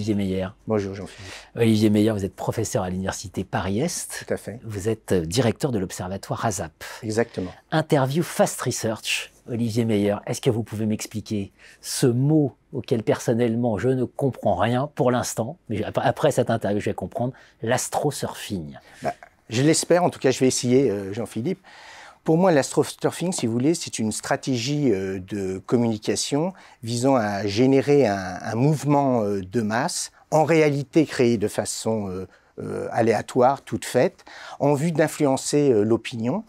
Olivier Meyer. Bonjour Jean-Philippe. Olivier Meyer, vous êtes professeur à l'université Paris-Est. Tout à fait. Vous êtes euh, directeur de l'observatoire ASAP. Exactement. Interview Fast Research. Olivier Meyer, est-ce que vous pouvez m'expliquer ce mot auquel personnellement je ne comprends rien pour l'instant, mais après cette interview je vais comprendre, l'astrosurfing bah, Je l'espère, en tout cas je vais essayer euh, Jean-Philippe. Pour moi, l'astroturfing, si vous voulez, c'est une stratégie euh, de communication visant à générer un, mouvement euh, de masse, en réalité créé de façon euh, aléatoire, toute faite, en vue d'influencer l'opinion.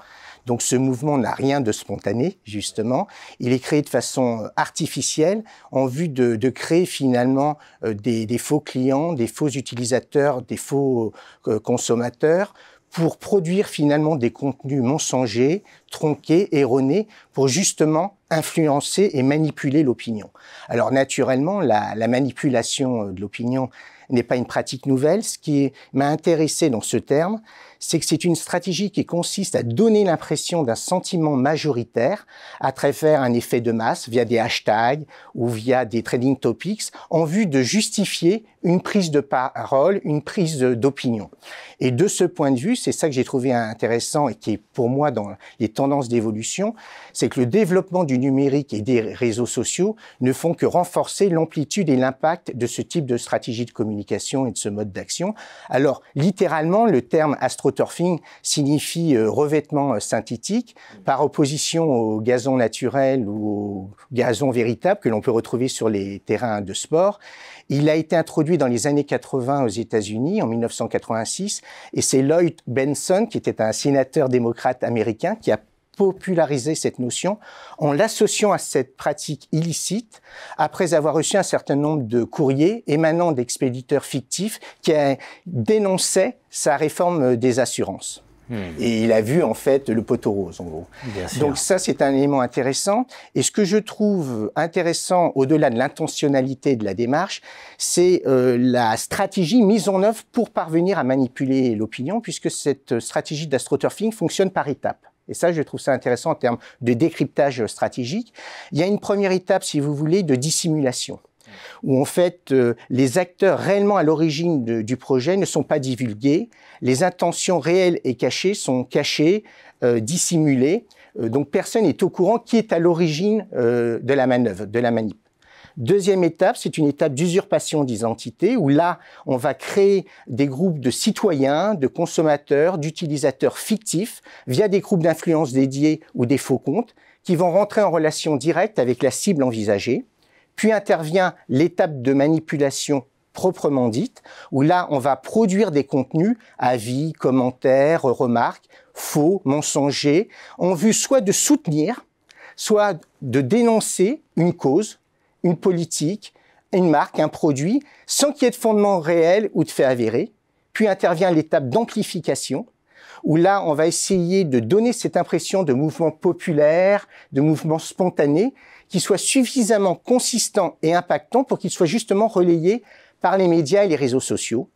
Donc ce mouvement n'a rien de spontané, justement. Il est créé de façon artificielle en vue de, créer finalement des, faux clients, des faux utilisateurs, des faux consommateurs, pour produire finalement des contenus mensongers, tronqués, erronés, pour justement influencer et manipuler l'opinion. Alors naturellement, la, la manipulation euh, de l'opinion n'est pas une pratique nouvelle. Ce qui m'a intéressé dans ce terme, c'est que c'est une stratégie qui consiste à donner l'impression d'un sentiment majoritaire à travers un effet de masse via des hashtags ou via des trading topics en vue de justifier une prise de parole, une prise d'opinion. Et de ce point de vue, c'est ça que j'ai trouvé intéressant et qui est pour moi dans les tendances d'évolution, c'est que le développement du numérique et des réseaux sociaux ne font que renforcer l'amplitude et l'impact de ce type de stratégie de communication et de ce mode d'action. Alors, littéralement, le terme astroturfing signifie euh, revêtement euh, synthétique par opposition au gazon naturel ou au gazon véritable que l'on peut retrouver sur les terrains de sport. Il a été introduit dans les années 80 aux États-Unis en 1986 et c'est Lloyd Benson, qui était un sénateur démocrate américain, qui a populariser cette notion en l'associant à cette pratique illicite après avoir reçu un certain nombre de courriers émanant d'expéditeurs fictifs qui dénonçaient sa réforme des assurances. Hmm. Et il a vu en fait le poteau rose en gros. Donc ça c'est un élément intéressant. Et ce que je trouve intéressant au-delà de l'intentionnalité de la démarche, c'est euh, la stratégie mise en œuvre pour parvenir à manipuler l'opinion, puisque cette euh, stratégie d'astroturfing fonctionne par étapes. Et ça, je trouve ça intéressant en termes de décryptage stratégique. Il y a une première étape, si vous voulez, de dissimulation où en fait euh, les acteurs réellement à l'origine du projet ne sont pas divulgués, les intentions réelles et cachées sont cachées, euh, dissimulées, euh, donc personne n'est au courant qui est à l'origine de la manœuvre, de la manip. Deuxième étape, c'est une étape d'usurpation d'identité où là, on va créer des groupes de citoyens, de consommateurs, d'utilisateurs fictifs via des groupes d'influence dédiés ou des faux comptes qui vont rentrer en relation directe avec la cible envisagée. Puis intervient l'étape de manipulation proprement dite, où là, on va produire des contenus, avis, commentaires, remarques, faux, mensongers, en vue soit de soutenir, soit de dénoncer une cause une politique, une marque, un produit, sans qu'il y ait de fondement réel ou de fait avéré. Puis intervient l'étape d'amplification, où là, on va essayer de donner cette impression de mouvement populaire, de mouvement spontané, qui soit suffisamment consistant et impactant pour qu'il soit justement relayé par les médias et les réseaux sociaux.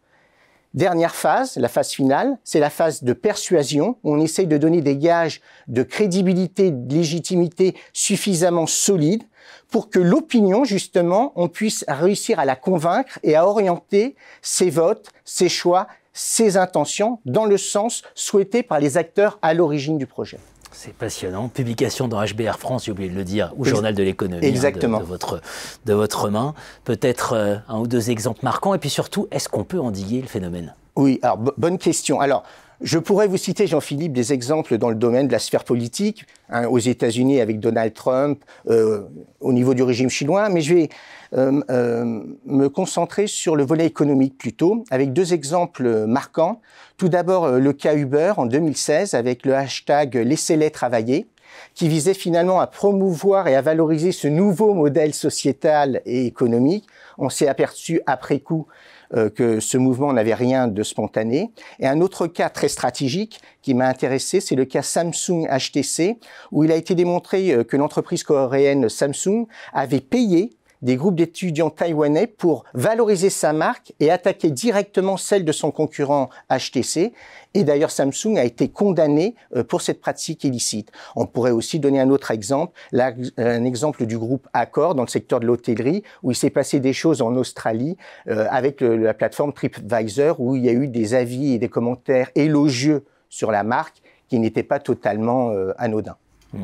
Dernière phase, la phase finale, c'est la phase de persuasion. On essaye de donner des gages de crédibilité, de légitimité suffisamment solides pour que l'opinion, justement, on puisse réussir à la convaincre et à orienter ses votes, ses choix, ses intentions dans le sens souhaité par les acteurs à l'origine du projet. C'est passionnant. Publication dans HBR France, j'ai oublié de le dire, ou Journal de l'économie. Hein, de, votre, de votre main. Peut-être euh, un ou deux exemples marquants. Et puis surtout, est-ce qu'on peut endiguer le phénomène Oui, alors bonne question. Alors, je pourrais vous citer, Jean-Philippe, des exemples dans le domaine de la sphère politique, hein, aux États-Unis avec Donald Trump, euh, au niveau du régime chinois, mais je vais euh, euh, me concentrer sur le volet économique plutôt, avec deux exemples marquants. Tout d'abord, le cas Uber en 2016, avec le hashtag Laissez-les travailler qui visait finalement à promouvoir et à valoriser ce nouveau modèle sociétal et économique. On s'est aperçu après coup euh, que ce mouvement n'avait rien de spontané. Et un autre cas très stratégique qui m'a intéressé, c'est le cas Samsung HTC, où il a été démontré euh, que l'entreprise coréenne Samsung avait payé des groupes d'étudiants taïwanais pour valoriser sa marque et attaquer directement celle de son concurrent HTC. Et d'ailleurs, Samsung a été condamné euh, pour cette pratique illicite. On pourrait aussi donner un autre exemple, un exemple du groupe Accor dans le secteur de l'hôtellerie, où il s'est passé des choses en Australie euh, avec la plateforme TripAdvisor, où il y a eu des avis et des commentaires élogieux sur la marque qui n'étaient pas totalement euh, anodins. Hmm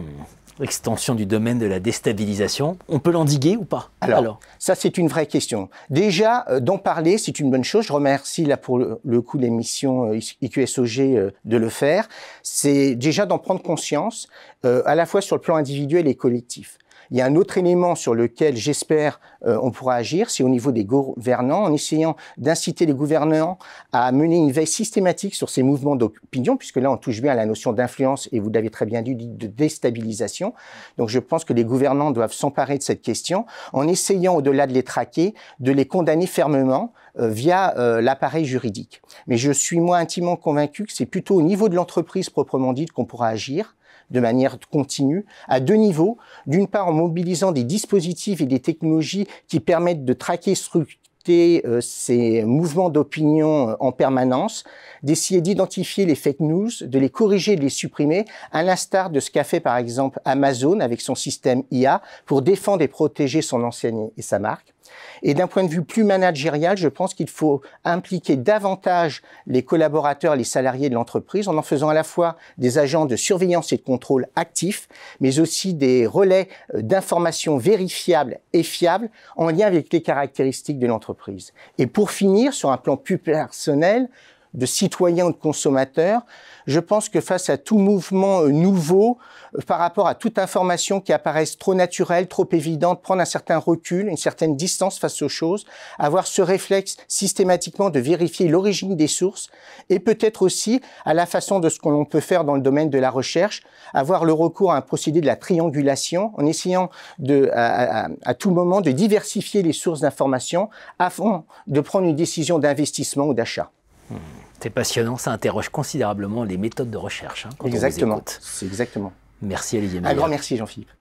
extension du domaine de la déstabilisation. On peut l'endiguer ou pas alors, ça c'est une vraie question. Déjà, euh, d'en parler, c'est une bonne chose. Je remercie là pour le, coup l'émission euh, IQSOG euh, de le faire. C'est déjà d'en prendre conscience, à la fois sur le plan individuel et collectif. Il y a un autre élément sur lequel j'espère euh, on pourra agir, c'est au niveau des gouvernants, en essayant d'inciter les gouvernants à mener une veille systématique sur ces mouvements d'opinion, puisque là on touche bien à la notion d'influence et vous l'avez très bien dit de déstabilisation. Donc je pense que les gouvernants doivent s'emparer de cette question en essayant au-delà de les traquer, de les condamner fermement euh, via euh, l'appareil juridique. Mais je suis moi intimement convaincu que c'est plutôt au niveau de l'entreprise proprement dite qu'on pourra agir de manière continue, à deux niveaux. D'une part, en mobilisant des dispositifs et des technologies qui permettent de traquer euh, ces mouvements d'opinion euh, en permanence, d'essayer d'identifier les fake news, de les corriger, de les supprimer, à l'instar de ce qu'a fait par exemple Amazon avec son système IA pour défendre et protéger son enseigne et sa marque. Et d'un point de vue plus managérial, je pense qu'il faut impliquer davantage les collaborateurs, les salariés de l'entreprise, en en faisant à la fois des agents de surveillance et de contrôle actifs, mais aussi des relais euh, d'informations vérifiables et fiables en lien avec les caractéristiques de l'entreprise. Et pour finir, sur un plan plus personnel, de citoyens ou de consommateurs, je pense que face à tout mouvement euh, nouveau, euh, par rapport à toute information qui apparaît trop naturelle, trop évidente, prendre un certain recul, une certaine distance face aux choses, avoir ce réflexe systématiquement de vérifier l'origine des sources et peut-être aussi, à la façon de ce qu'on peut faire dans le domaine de la recherche, avoir le recours à un procédé de la triangulation en essayant de, à, tout moment de diversifier les sources d'information avant de prendre une décision d'investissement ou d'achat. C'est passionnant, ça interroge considérablement les méthodes de recherche. Hein, exactement. exactement. Merci Olivier. Un grand merci Jean-Philippe.